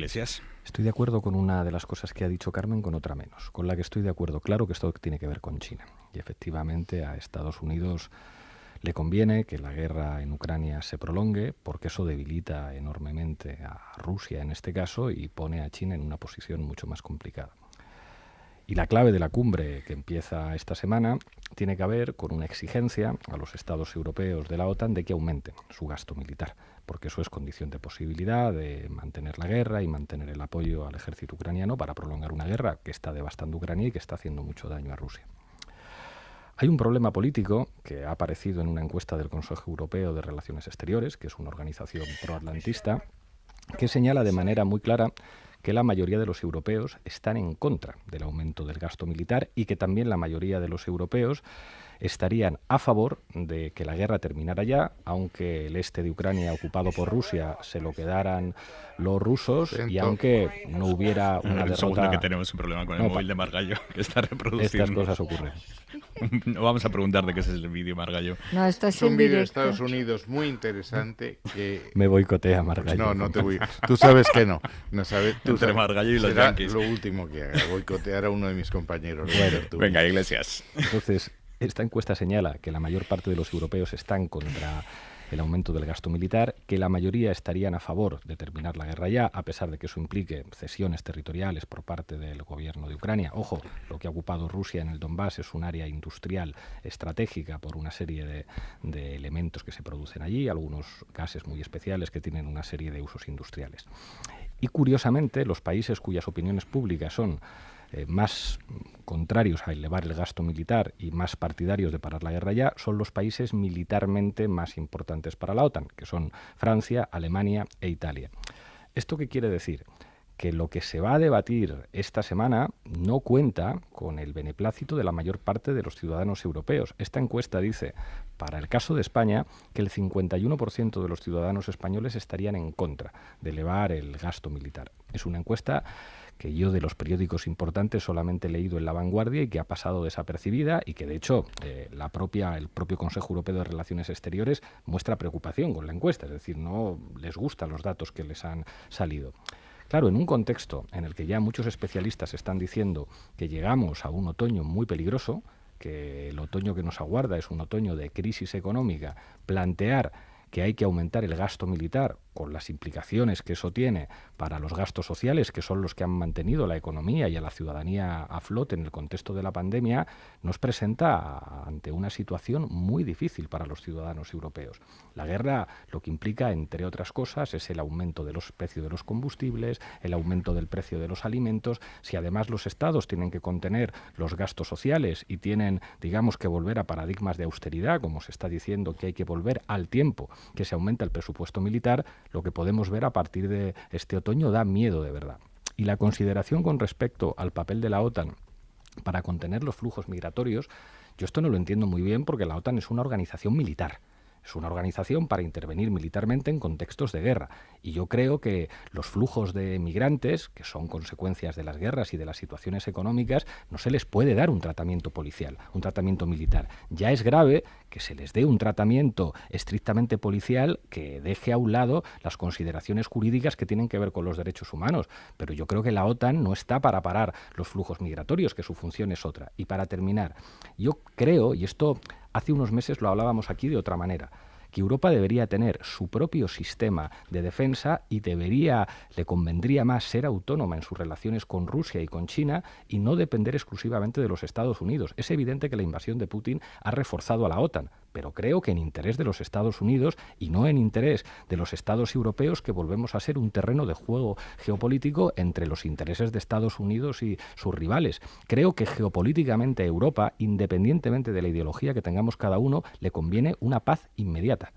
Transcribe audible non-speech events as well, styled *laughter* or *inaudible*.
Estoy de acuerdo con una de las cosas que ha dicho Carmen, con otra menos. Con la que estoy de acuerdo, claro que esto tiene que ver con China. Y efectivamente a Estados Unidos le conviene que la guerra en Ucrania se prolongue porque eso debilita enormemente a Rusia en este caso y pone a China en una posición mucho más complicada. Y la clave de la cumbre que empieza esta semana tiene que ver con una exigencia a los estados europeos de la OTAN de que aumenten su gasto militar, porque eso es condición de posibilidad de mantener la guerra y mantener el apoyo al ejército ucraniano para prolongar una guerra que está devastando Ucrania y que está haciendo mucho daño a Rusia. Hay un problema político que ha aparecido en una encuesta del Consejo Europeo de Relaciones Exteriores, que es una organización proatlantista, que señala de manera muy clara que la mayoría de los europeos están en contra del aumento del gasto militar y que también la mayoría de los europeos estarían a favor de que la guerra terminara ya, aunque el este de Ucrania ocupado por Rusia se lo quedaran los rusos y aunque no hubiera *laughs* una un derrota... que tenemos un problema con el móvil de Margallo *laughs* que está reproduciendo. Estas cosas ocurren. *laughs* no vamos a preguntar de qué es el vídeo Margallo. No, esto es, un vídeo de Estados Unidos muy interesante que me boicotea Margallo. No, no te voy. Tú sabes que no. No Tú Entre Margallo y los Yankees. Lo último que haga boicotear a uno de mis compañeros. Bueno, Venga, Iglesias. Entonces, esta encuesta señala que la mayor parte de los europeos están contra el aumento del gasto militar, que la mayoría estarían a favor de terminar la guerra ya, a pesar de que eso implique cesiones territoriales por parte del gobierno de Ucrania. Ojo, lo que ha ocupado Rusia en el Donbass es un área industrial estratégica por una serie de, de elementos que se producen allí, algunos gases muy especiales que tienen una serie de usos industriales. Y curiosamente, los países cuyas opiniones públicas son eh, más contrarios a elevar el gasto militar y más partidarios de parar la guerra ya son los países militarmente más importantes para la OTAN, que son Francia, Alemania e Italia. ¿Esto qué quiere decir? que lo que se va a debatir esta semana no cuenta con el beneplácito de la mayor parte de los ciudadanos europeos. Esta encuesta dice, para el caso de España, que el 51% de los ciudadanos españoles estarían en contra de elevar el gasto militar. Es una encuesta que yo de los periódicos importantes solamente he leído en La Vanguardia y que ha pasado desapercibida y que de hecho eh, la propia, el propio Consejo Europeo de Relaciones Exteriores muestra preocupación con la encuesta, es decir, no les gustan los datos que les han salido. Claro, en un contexto en el que ya muchos especialistas están diciendo que llegamos a un otoño muy peligroso, que el otoño que nos aguarda es un otoño de crisis económica, plantear que hay que aumentar el gasto militar con las implicaciones que eso tiene para los gastos sociales, que son los que han mantenido la economía y a la ciudadanía a flote en el contexto de la pandemia, nos presenta ante una situación muy difícil para los ciudadanos europeos. La guerra lo que implica, entre otras cosas, es el aumento de los precios de los combustibles, el aumento del precio de los alimentos. Si además los estados tienen que contener los gastos sociales y tienen, digamos, que volver a paradigmas de austeridad, como se está diciendo que hay que volver al tiempo que se aumenta el presupuesto militar, lo que podemos ver a partir de este otoño da miedo de verdad. Y la consideración con respecto al papel de la OTAN para contener los flujos migratorios, yo esto no lo entiendo muy bien porque la OTAN es una organización militar. Es una organización para intervenir militarmente en contextos de guerra. Y yo creo que los flujos de migrantes, que son consecuencias de las guerras y de las situaciones económicas, no se les puede dar un tratamiento policial, un tratamiento militar. Ya es grave que se les dé un tratamiento estrictamente policial que deje a un lado las consideraciones jurídicas que tienen que ver con los derechos humanos. Pero yo creo que la OTAN no está para parar los flujos migratorios, que su función es otra. Y para terminar, yo creo, y esto Hace unos meses lo hablábamos aquí de otra manera que Europa debería tener su propio sistema de defensa y debería, le convendría más ser autónoma en sus relaciones con Rusia y con China y no depender exclusivamente de los Estados Unidos. Es evidente que la invasión de Putin ha reforzado a la OTAN, pero creo que en interés de los Estados Unidos y no en interés de los Estados europeos que volvemos a ser un terreno de juego geopolítico entre los intereses de Estados Unidos y sus rivales. Creo que geopolíticamente Europa, independientemente de la ideología que tengamos cada uno, le conviene una paz inmediata.